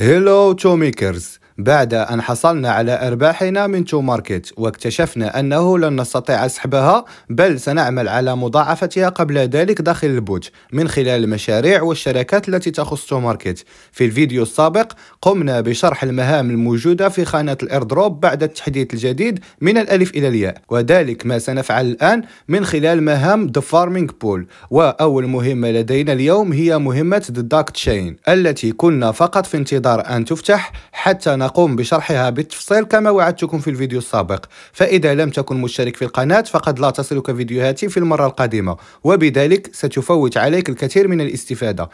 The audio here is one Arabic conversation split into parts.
Hello, showmakers! بعد أن حصلنا على أرباحنا من تو ماركت واكتشفنا أنه لن نستطيع سحبها بل سنعمل على مضاعفتها قبل ذلك داخل البوت من خلال المشاريع والشركات التي تخص تو ماركت في الفيديو السابق قمنا بشرح المهام الموجودة في خانة الإيردروب بعد التحديث الجديد من الألف إلى الياء وذلك ما سنفعل الآن من خلال مهام The Farming Pool وأول مهمة لدينا اليوم هي مهمة The Duct Chain التي كنا فقط في انتظار أن تفتح حتى سأقوم بشرحها بالتفصيل كما وعدتكم في الفيديو السابق فإذا لم تكن مشترك في القناة فقد لا تصلك فيديوهاتي في المرة القادمة وبذلك ستفوت عليك الكثير من الاستفادة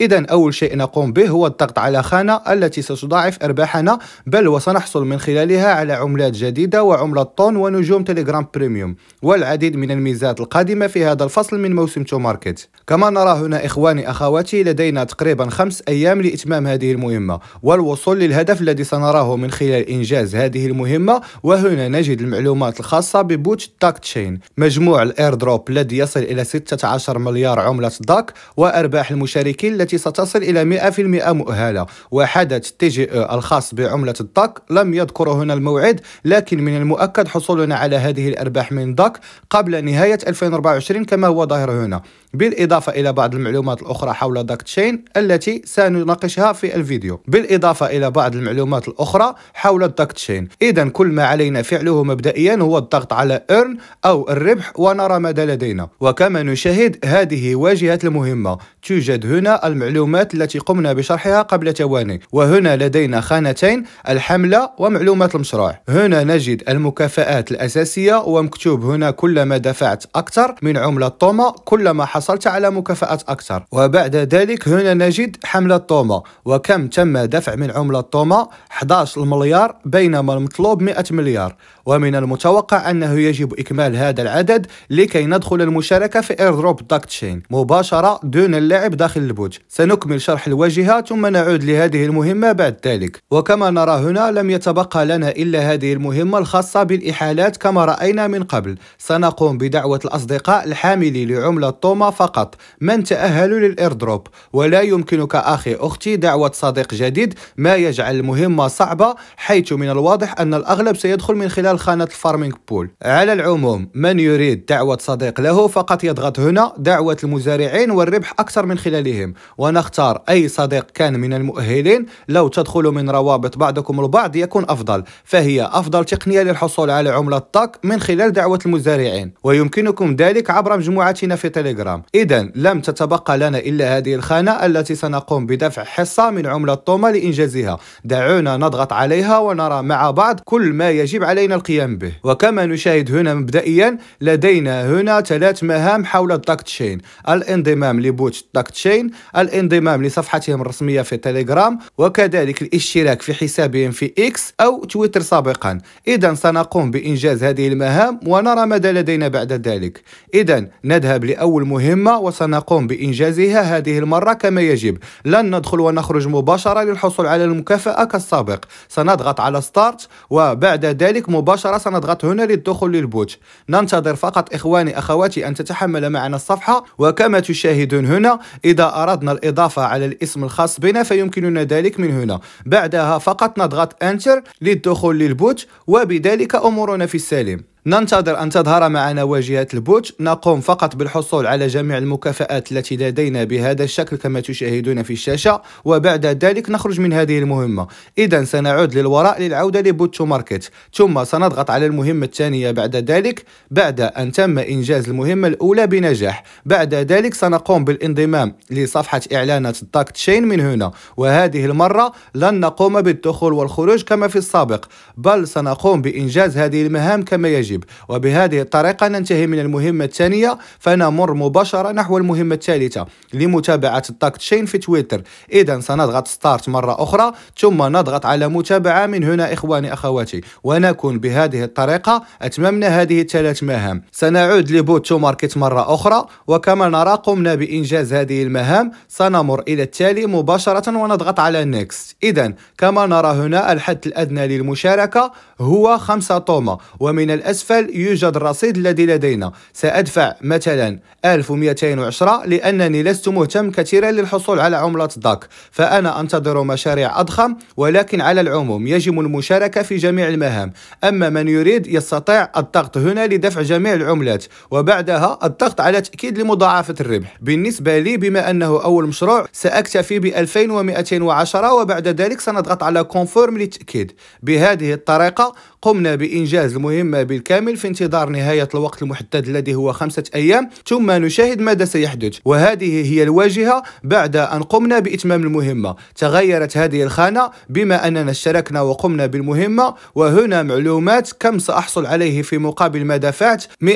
إذا أول شيء نقوم به هو الضغط على خانة التي ستضاعف أرباحنا بل وسنحصل من خلالها على عملات جديدة وعملة طون ونجوم تليجرام بريميوم والعديد من الميزات القادمة في هذا الفصل من موسم تو ماركت كما نرى هنا إخواني أخواتي لدينا تقريبا خمس أيام لإتمام هذه المهمة والوصول للهدف الذي سنراه من خلال إنجاز هذه المهمة وهنا نجد المعلومات الخاصة ببوتش داك تشين مجموع الايردروب الذي يصل إلى 16 مليار عملة داك وأرباح المشاركين التي ستصل إلى 100% مؤهلة وحدث تي جي او الخاص بعملة الدك لم يذكر هنا الموعد لكن من المؤكد حصولنا على هذه الأرباح من دك قبل نهاية 2024 كما هو ظاهر هنا بالإضافة إلى بعض المعلومات الأخرى حول داك تشين التي سنناقشها في الفيديو بالإضافة إلى بعض المعلومات الأخرى حول داك تشين إذا كل ما علينا فعله مبدئيا هو الضغط على إرن أو الربح ونرى ماذا لدينا وكما نشاهد هذه واجهة المهمة توجد هنا المعلومات التي قمنا بشرحها قبل ثواني وهنا لدينا خانتين الحملة ومعلومات المشروع هنا نجد المكافآت الأساسية ومكتوب هنا كلما دفعت أكثر من عملة طومة كلما حصلت على مكافأة أكثر وبعد ذلك هنا نجد حملة طومة وكم تم دفع من عملة طومة 11 مليار بينما المطلوب 100 مليار ومن المتوقع أنه يجب إكمال هذا العدد لكي ندخل المشاركة في ايردروب داكتشين مباشرة دون اللعب داخل البوت سنكمل شرح الواجهة ثم نعود لهذه المهمة بعد ذلك وكما نرى هنا لم يتبقى لنا إلا هذه المهمة الخاصة بالإحالات كما رأينا من قبل سنقوم بدعوة الأصدقاء الحاملي لعملة طوما فقط من تأهلوا للإيردروب ولا يمكنك أخي أختي دعوة صديق جديد ما يجعل المهمة صعبة حيث من الواضح أن الأغلب سيدخل من خلال خانة الفارمينغ بول على العموم من يريد دعوة صديق له فقط يضغط هنا دعوة المزارعين والربح أكثر من خلالهم ونختار أي صديق كان من المؤهلين لو تدخلوا من روابط بعضكم البعض يكون أفضل فهي أفضل تقنية للحصول على عملة تاك من خلال دعوة المزارعين ويمكنكم ذلك عبر مجموعتنا في تليجرام إذا لم تتبقى لنا إلا هذه الخانة التي سنقوم بدفع حصة من عملة توما لإنجازها دعونا نضغط عليها ونرى مع بعض كل ما يجب علينا القيام به وكما نشاهد هنا مبدئيا لدينا هنا ثلاث مهام حول الداكت تشين الانضمام لبوت داكت تشين الانضمام لصفحتهم الرسمية في تليجرام وكذلك الاشتراك في حسابهم في إكس أو تويتر سابقا إذا سنقوم بإنجاز هذه المهام ونرى ماذا لدينا بعد ذلك إذا نذهب لأول مهمة وسنقوم بإنجازها هذه المرة كما يجب لن ندخل ونخرج مباشرة للحصول على المكافأة كالسابق سنضغط على ستارت وبعد ذلك مباشرة سنضغط هنا للدخول للبوت ننتظر فقط إخواني أخواتي أن تتحمل معنا الصفحة وكما تشاهدون هنا إذا أردت أردنا الإضافة على الاسم الخاص بنا فيمكننا ذلك من هنا بعدها فقط نضغط Enter للدخول للبوت وبذلك أمورنا في السالم ننتظر أن تظهر معنا واجهة البوت نقوم فقط بالحصول على جميع المكافآت التي لدينا بهذا الشكل كما تشاهدون في الشاشة وبعد ذلك نخرج من هذه المهمة إذا سنعود للوراء للعودة لبوت تو ماركت ثم سنضغط على المهمة الثانية بعد ذلك بعد أن تم إنجاز المهمة الأولى بنجاح بعد ذلك سنقوم بالانضمام لصفحة إعلانات الداك تشين من هنا وهذه المرة لن نقوم بالدخول والخروج كما في السابق بل سنقوم بإنجاز هذه المهام كما يجب الكذب وبهذه الطريقة ننتهي من المهمة الثانية فنمر مباشرة نحو المهمة الثالثة لمتابعة التاكت تشين في تويتر إذا سنضغط ستارت مرة أخرى ثم نضغط على متابعة من هنا إخواني أخواتي ونكون بهذه الطريقة أتممنا هذه الثلاث مهام سنعود لبوت تو ماركت مرة أخرى وكما نرى قمنا بإنجاز هذه المهام سنمر إلى التالي مباشرة ونضغط على نيكست إذا كما نرى هنا الحد الأدنى للمشاركة هو خمسة طومة ومن الأسفل أسفل يوجد الرصيد الذي لدينا سأدفع مثلا 1210 لأنني لست مهتم كثيرا للحصول على عملة داك فأنا أنتظر مشاريع أضخم ولكن على العموم يجب المشاركة في جميع المهام أما من يريد يستطيع الضغط هنا لدفع جميع العملات وبعدها الضغط على تأكيد لمضاعفة الربح بالنسبة لي بما أنه أول مشروع سأكتفي ب 2210 وبعد ذلك سنضغط على كونفورم للتأكيد بهذه الطريقة قمنا بإنجاز المهمة بالكامل بالكامل في انتظار نهاية الوقت المحدد الذي هو خمسة أيام ثم نشاهد ماذا سيحدث وهذه هي الواجهة بعد أن قمنا بإتمام المهمة تغيرت هذه الخانة بما أننا اشتركنا وقمنا بالمهمة وهنا معلومات كم سأحصل عليه في مقابل ما دفعت 166.35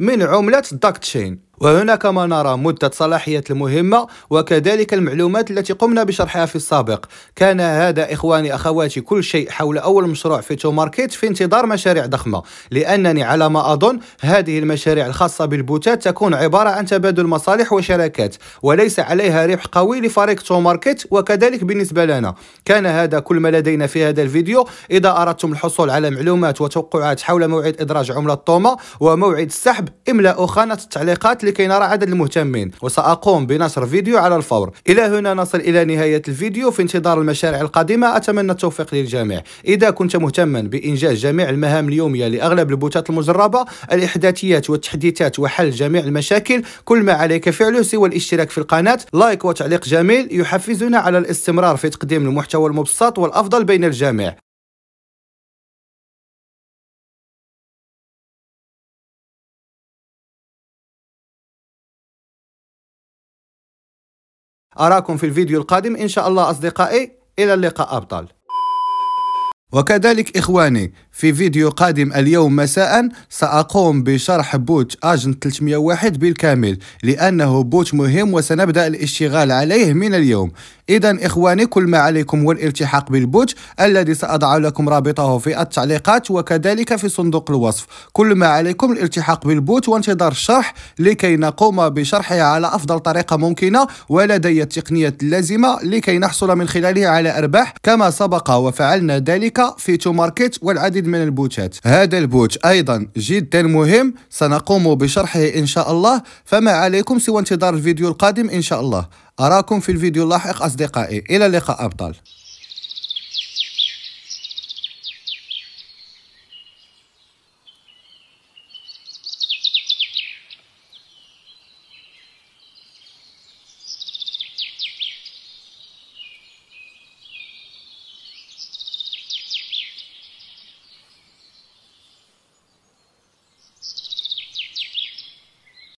من عملة داكتشين وهنا كما نرى مدة صلاحية المهمة وكذلك المعلومات التي قمنا بشرحها في السابق كان هذا إخواني أخواتي كل شيء حول أول مشروع في تو ماركت في انتظار مشاريع ضخمة لأنني على ما أظن هذه المشاريع الخاصة بالبوتات تكون عبارة عن تبادل مصالح وشراكات وليس عليها ربح قوي لفريق تو ماركت وكذلك بالنسبة لنا كان هذا كل ما لدينا في هذا الفيديو إذا أردتم الحصول على معلومات وتوقعات حول موعد إدراج عملة توما وموعد السحب املأوا خانة التعليقات لكي نرى عدد المهتمين وسأقوم بنشر فيديو على الفور إلى هنا نصل إلى نهاية الفيديو في انتظار المشاريع القادمة أتمنى التوفيق للجميع إذا كنت مهتما بإنجاز جميع المهام اليومية لأغلب البوتات المجربة الإحداثيات والتحديثات وحل جميع المشاكل كل ما عليك فعله سوى الاشتراك في القناة لايك وتعليق جميل يحفزنا على الاستمرار في تقديم المحتوى المبسط والأفضل بين الجميع أراكم في الفيديو القادم إن شاء الله أصدقائي إلى اللقاء أبطال وكذلك إخواني في فيديو قادم اليوم مساء سأقوم بشرح بوت اجنت 301 بالكامل لأنه بوت مهم وسنبدأ الاشتغال عليه من اليوم إذا إخواني كل ما عليكم هو الالتحاق بالبوت الذي سأضع لكم رابطه في التعليقات وكذلك في صندوق الوصف كل ما عليكم الالتحاق بالبوت وانتظار الشرح لكي نقوم بشرحه على أفضل طريقة ممكنة ولدي التقنية اللازمة لكي نحصل من خلاله على أرباح كما سبق وفعلنا ذلك في تو ماركت والعديد من البوتات هذا البوت أيضا جدا مهم سنقوم بشرحه إن شاء الله فما عليكم سوى انتظار الفيديو القادم إن شاء الله أراكم في الفيديو اللاحق أصدقائي إلى اللقاء أبطال